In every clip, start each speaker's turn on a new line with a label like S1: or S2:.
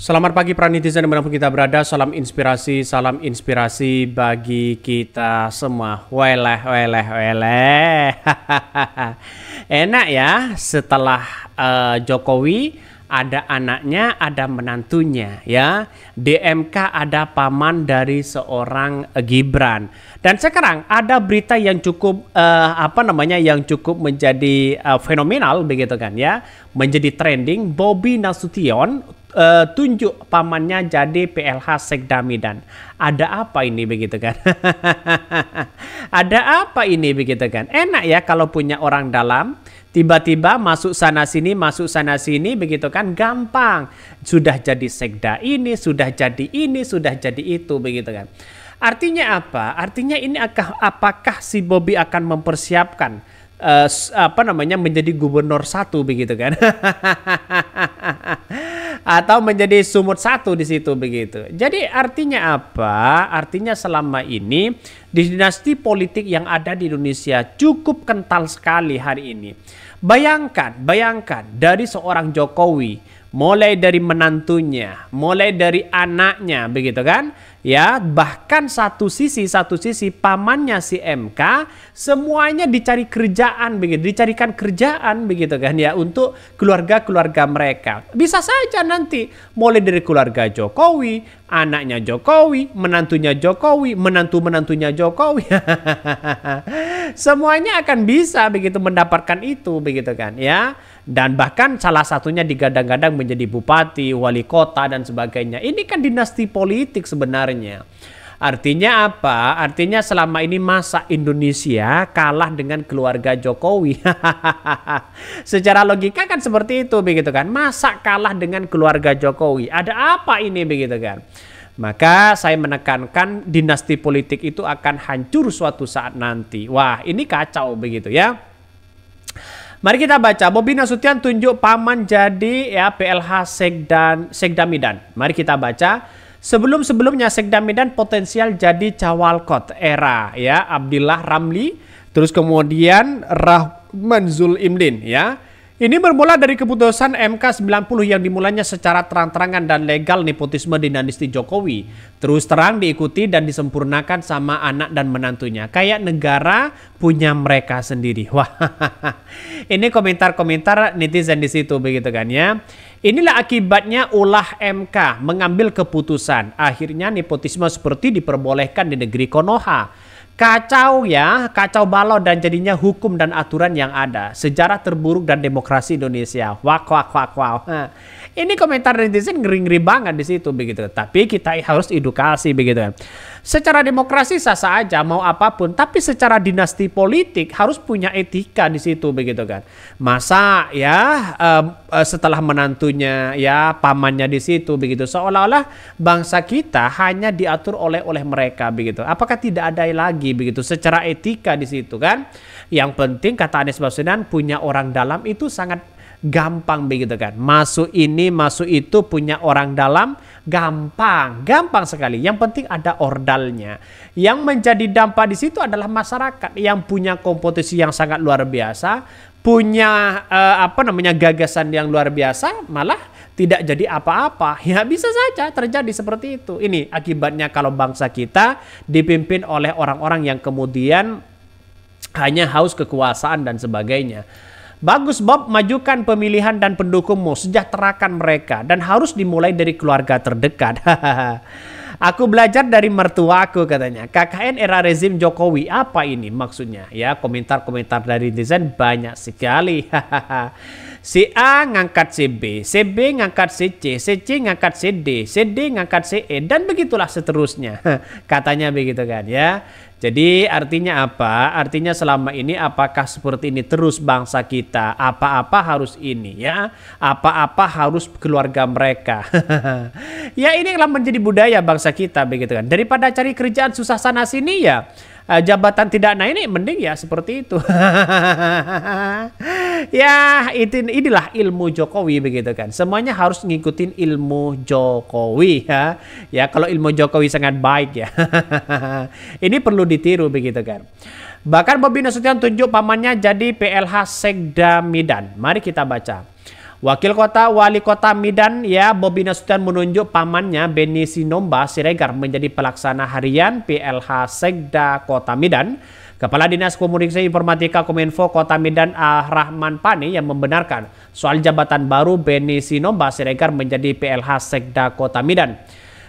S1: Selamat pagi para netizen dimanapun kita berada, salam inspirasi, salam inspirasi bagi kita semua. Weleh, weleh, weleh. Enak ya setelah uh, Jokowi ada anaknya, ada menantunya ya. DMK ada paman dari seorang Gibran. Dan sekarang ada berita yang cukup uh, apa namanya yang cukup menjadi uh, fenomenal begitu kan ya, menjadi trending Bobby Nasution uh, tunjuk pamannya jadi PLH Sekda Medan. Ada apa ini begitu kan? Ada apa ini begitu kan? Enak ya kalau punya orang dalam tiba-tiba masuk sana sini masuk sana sini begitu kan gampang sudah jadi sekda ini sudah jadi ini sudah jadi itu begitu kan artinya apa artinya ini apakah si Bobby akan mempersiapkan uh, apa namanya menjadi gubernur satu begitu kan atau menjadi sumut satu di situ begitu. Jadi artinya apa? Artinya selama ini di dinasti politik yang ada di Indonesia cukup kental sekali hari ini. Bayangkan, bayangkan dari seorang Jokowi mulai dari menantunya, mulai dari anaknya, begitu kan? Ya, bahkan satu sisi satu sisi pamannya si MK semuanya dicari kerjaan begitu, dicarikan kerjaan begitu kan ya untuk keluarga-keluarga mereka. Bisa saja nanti mulai dari keluarga Jokowi, anaknya Jokowi, menantunya Jokowi, menantu-menantunya Jokowi. semuanya akan bisa begitu mendapatkan itu begitu kan ya dan bahkan salah satunya digadang-gadang menjadi bupati, wali kota dan sebagainya. Ini kan dinasti politik sebenarnya. Artinya apa? Artinya selama ini masa Indonesia kalah dengan keluarga Jokowi. Secara logika kan seperti itu begitu kan. Masa kalah dengan keluarga Jokowi. Ada apa ini begitu kan? Maka saya menekankan dinasti politik itu akan hancur suatu saat nanti. Wah, ini kacau begitu ya. Mari kita baca Bobi Nasution tunjuk paman jadi ya PLH Sekdan Sekda Midan. Mari kita baca sebelum-sebelumnya Sekda Midan potensial jadi cawalkot era ya Abdillah Ramli terus kemudian Rahman Zul Imdin ya. Ini bermula dari keputusan MK 90 yang dimulainya secara terang-terangan dan legal nepotisme dinasti Jokowi. Terus terang diikuti dan disempurnakan sama anak dan menantunya. Kayak negara punya mereka sendiri. Wah, ini komentar-komentar netizen di situ begitu kan ya. Inilah akibatnya ulah MK mengambil keputusan. Akhirnya nepotisme seperti diperbolehkan di negeri Konoha. Kacau ya, kacau balau dan jadinya hukum dan aturan yang ada. Sejarah terburuk dan demokrasi Indonesia. Wak wak wak wak. Nah, ini komentar netizen ngeri-ngeri banget di situ begitu. Tapi kita harus edukasi begitu. Ya. Secara demokrasi sah-sah aja mau apapun, tapi secara dinasti politik harus punya etika di situ begitu kan. Masa ya um, setelah menantunya ya pamannya di situ begitu seolah-olah bangsa kita hanya diatur oleh oleh mereka begitu. Apakah tidak ada lagi begitu secara etika di situ kan? Yang penting kata Anies Baswedan punya orang dalam itu sangat gampang begitu kan. Masuk ini, masuk itu punya orang dalam, gampang, gampang sekali. Yang penting ada ordalnya. Yang menjadi dampak di situ adalah masyarakat yang punya kompetisi yang sangat luar biasa, punya uh, apa namanya gagasan yang luar biasa, malah tidak jadi apa-apa. Ya bisa saja terjadi seperti itu. Ini akibatnya kalau bangsa kita dipimpin oleh orang-orang yang kemudian hanya haus kekuasaan dan sebagainya. Bagus Bob, majukan pemilihan dan pendukungmu, sejahterakan mereka, dan harus dimulai dari keluarga terdekat. Aku belajar dari mertua aku katanya. KKN era rezim Jokowi apa ini maksudnya? Ya komentar-komentar dari desain banyak sekali. si A ngangkat si B, si B ngangkat si C, si C ngangkat si D, si D ngangkat si E dan begitulah seterusnya. Katanya begitu kan ya. Jadi artinya apa? Artinya selama ini apakah seperti ini terus bangsa kita? Apa-apa harus ini ya. Apa-apa harus keluarga mereka. ya ini telah menjadi budaya bangsa bangsa kita begitu kan. Daripada cari kerjaan susah sana sini ya eh, jabatan tidak naik ini mending ya seperti itu. ya itu inilah ilmu Jokowi begitu kan. Semuanya harus ngikutin ilmu Jokowi ya. Ya kalau ilmu Jokowi sangat baik ya. ini perlu ditiru begitu kan. Bahkan Bobi Nasution tunjuk pamannya jadi PLH Sekda Midan. Mari kita baca. Wakil Kota Wali Kota Medan ya Bobi Nasution menunjuk pamannya Beni Sinomba Siregar menjadi pelaksana harian PLH Sekda Kota Medan. Kepala Dinas Komunikasi Informatika Kominfo Kota Medan Ah Rahman Pani yang membenarkan soal jabatan baru Beni Sinomba Siregar menjadi PLH Sekda Kota Medan.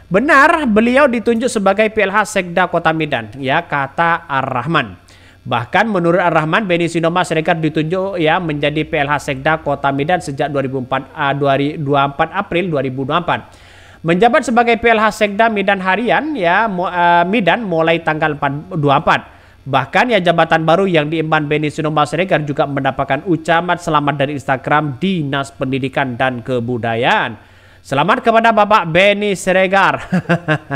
S1: Benar, beliau ditunjuk sebagai PLH Sekda Kota Medan, ya kata Ar-Rahman. Ah Bahkan menurut Ar-Rahman, Beni Sinoma Serikat ditunjuk ya menjadi PLH Sekda Kota Medan sejak 2004, uh, 24 April 2024. Menjabat sebagai PLH Sekda Medan Harian ya uh, Medan mulai tanggal 4, 24. Bahkan ya jabatan baru yang diemban Beni Sinoma Serikat juga mendapatkan ucapan selamat dari Instagram Dinas Pendidikan dan Kebudayaan. Selamat kepada Bapak Benny Siregar.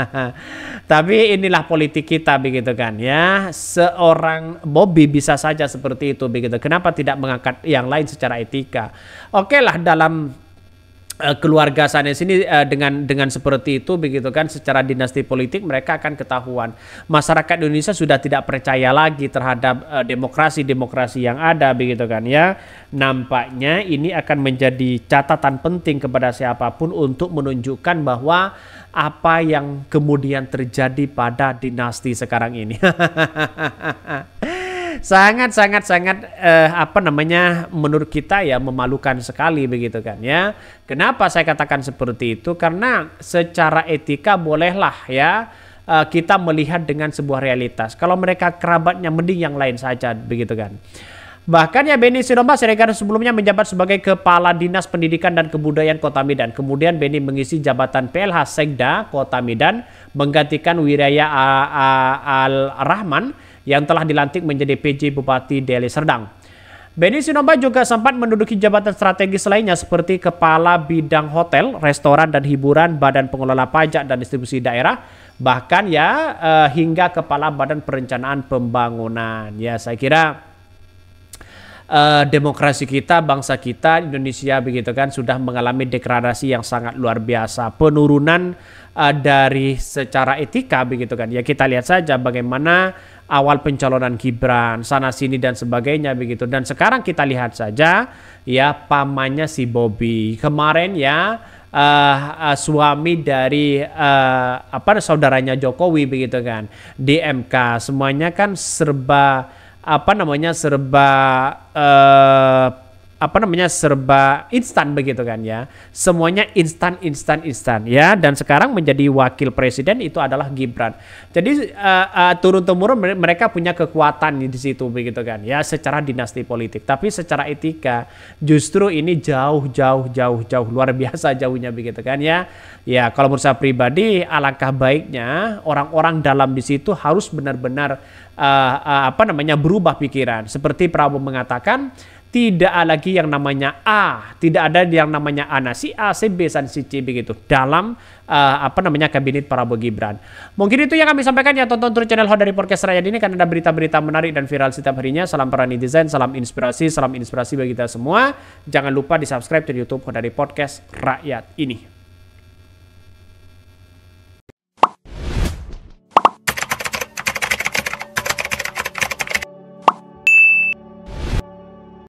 S1: Tapi inilah politik kita begitu kan ya. Seorang Bobby bisa saja seperti itu begitu. Kenapa tidak mengangkat yang lain secara etika? Oke lah dalam Eh, keluarga sana sini eh, dengan dengan seperti itu begitu kan secara dinasti politik mereka akan ketahuan masyarakat Indonesia sudah tidak percaya lagi terhadap eh, demokrasi -demokrasi yang ada begitu kan ya nampaknya ini akan menjadi catatan penting kepada siapapun untuk menunjukkan bahwa apa yang kemudian terjadi pada dinasti sekarang ini sangat sangat sangat eh, apa namanya menurut kita ya memalukan sekali begitu kan ya. Kenapa saya katakan seperti itu? Karena secara etika bolehlah ya eh, kita melihat dengan sebuah realitas. Kalau mereka kerabatnya mending yang lain saja begitu kan. Bahkan ya Benny Sinoma Siregar sebelumnya menjabat sebagai Kepala Dinas Pendidikan dan Kebudayaan Kota Medan. Kemudian Benny mengisi jabatan PLH Sekda Kota Medan menggantikan Wiraya Al-Rahman yang telah dilantik menjadi PJ Bupati Deli Serdang. Benny Sinomba juga sempat menduduki jabatan strategis lainnya seperti Kepala Bidang Hotel, Restoran dan Hiburan, Badan Pengelola Pajak dan Distribusi Daerah, bahkan ya eh, hingga Kepala Badan Perencanaan Pembangunan. Ya saya kira uh, demokrasi kita, bangsa kita, Indonesia begitu kan sudah mengalami degradasi yang sangat luar biasa, penurunan uh, dari secara etika begitu kan. Ya kita lihat saja bagaimana awal pencalonan Gibran sana sini dan sebagainya begitu. Dan sekarang kita lihat saja ya pamannya si Bobby kemarin ya uh, uh, suami dari uh, apa saudaranya Jokowi begitu kan Dmk semuanya kan serba apa namanya serba uh, apa namanya serba instan begitu kan ya. Semuanya instan instan instan ya dan sekarang menjadi wakil presiden itu adalah Gibran. Jadi uh, eh, uh, eh, turun temurun mereka punya kekuatan di situ begitu kan ya secara dinasti politik. Tapi secara etika justru ini jauh jauh jauh jauh luar biasa jauhnya begitu kan ya. Ya kalau menurut saya pribadi alangkah baiknya orang-orang dalam di situ harus benar-benar uh, uh, apa namanya berubah pikiran. Seperti Prabowo mengatakan tidak ada lagi yang namanya A, tidak ada yang namanya A. Nah, si A, si B, si C begitu dalam uh, apa namanya kabinet Prabowo Gibran. Mungkin itu yang kami sampaikan ya tonton terus channel Hot dari Podcast Rakyat ini karena ada berita-berita menarik dan viral setiap harinya. Salam peran desain, salam inspirasi, salam inspirasi bagi kita semua. Jangan lupa di-subscribe di YouTube Hot dari Podcast Rakyat ini.